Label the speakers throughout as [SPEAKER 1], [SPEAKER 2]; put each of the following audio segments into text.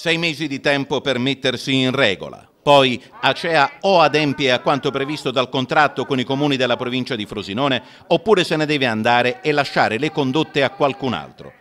[SPEAKER 1] sei mesi di tempo per mettersi in regola. Poi Acea o adempie a quanto previsto dal contratto con i comuni della provincia di Frosinone oppure se ne deve andare e lasciare le condotte a qualcun altro.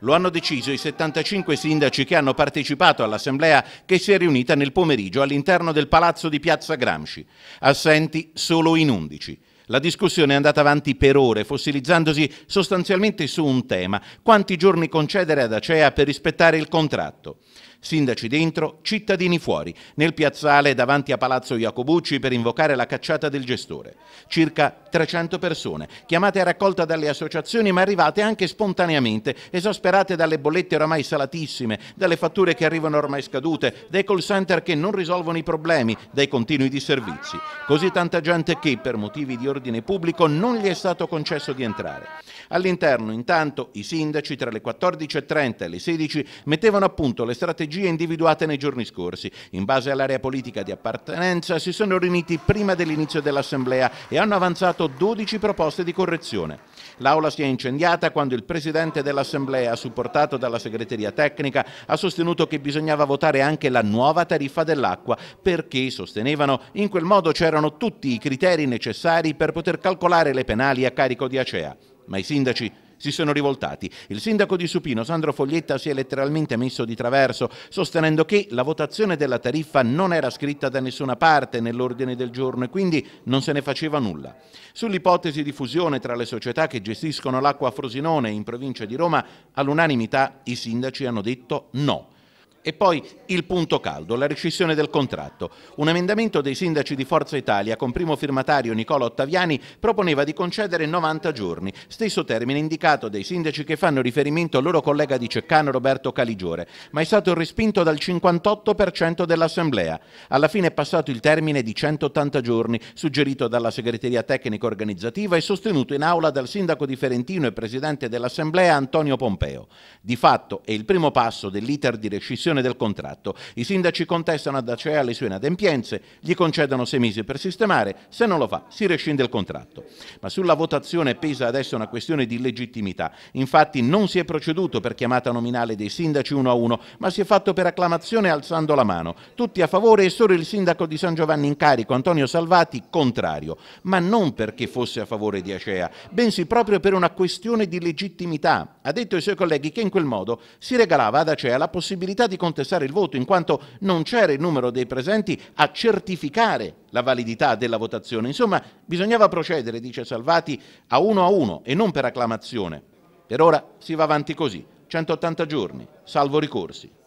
[SPEAKER 1] Lo hanno deciso i 75 sindaci che hanno partecipato all'assemblea che si è riunita nel pomeriggio all'interno del palazzo di Piazza Gramsci, assenti solo in 11. La discussione è andata avanti per ore, fossilizzandosi sostanzialmente su un tema, quanti giorni concedere ad Acea per rispettare il contratto sindaci dentro, cittadini fuori, nel piazzale davanti a Palazzo Iacobucci per invocare la cacciata del gestore. Circa 300 persone, chiamate a raccolta dalle associazioni ma arrivate anche spontaneamente, esasperate dalle bollette oramai salatissime, dalle fatture che arrivano ormai scadute, dai call center che non risolvono i problemi, dai continui disservizi. Così tanta gente che, per motivi di ordine pubblico, non gli è stato concesso di entrare. All'interno, intanto, i sindaci tra le 14.30 e le 16 mettevano a punto le strategie strategie individuate nei giorni scorsi. In base all'area politica di appartenenza si sono riuniti prima dell'inizio dell'Assemblea e hanno avanzato 12 proposte di correzione. L'Aula si è incendiata quando il Presidente dell'Assemblea, supportato dalla segreteria tecnica, ha sostenuto che bisognava votare anche la nuova tariffa dell'acqua perché, sostenevano, in quel modo c'erano tutti i criteri necessari per poter calcolare le penali a carico di Acea. Ma i sindaci si sono rivoltati. Il sindaco di Supino, Sandro Foglietta, si è letteralmente messo di traverso, sostenendo che la votazione della tariffa non era scritta da nessuna parte nell'ordine del giorno e quindi non se ne faceva nulla. Sull'ipotesi di fusione tra le società che gestiscono l'acqua a Frosinone in provincia di Roma, all'unanimità i sindaci hanno detto no. E poi il punto caldo, la rescissione del contratto. Un emendamento dei sindaci di Forza Italia con primo firmatario Nicola Ottaviani proponeva di concedere 90 giorni, stesso termine indicato dai sindaci che fanno riferimento al loro collega di Ceccano Roberto Caligiore, ma è stato respinto dal 58% dell'Assemblea. Alla fine è passato il termine di 180 giorni, suggerito dalla segreteria tecnica organizzativa e sostenuto in aula dal sindaco di Ferentino e presidente dell'Assemblea Antonio Pompeo. Di fatto è il primo passo dell'iter di rescissione violazione del contratto. I sindaci contestano ad Acea le sue inadempienze, gli concedono sei mesi per sistemare, se non lo fa si rescinde il contratto. Ma sulla votazione pesa adesso una questione di legittimità. Infatti non si è proceduto per chiamata nominale dei sindaci uno a uno, ma si è fatto per acclamazione alzando la mano. Tutti a favore e solo il sindaco di San Giovanni in carico, Antonio Salvati, contrario. Ma non perché fosse a favore di Acea, bensì proprio per una questione di legittimità. Ha detto ai suoi colleghi che in quel modo si regalava ad Acea la possibilità di di contestare il voto, in quanto non c'era il numero dei presenti a certificare la validità della votazione. Insomma, bisognava procedere, dice Salvati, a uno a uno e non per acclamazione. Per ora si va avanti così, 180 giorni, salvo ricorsi.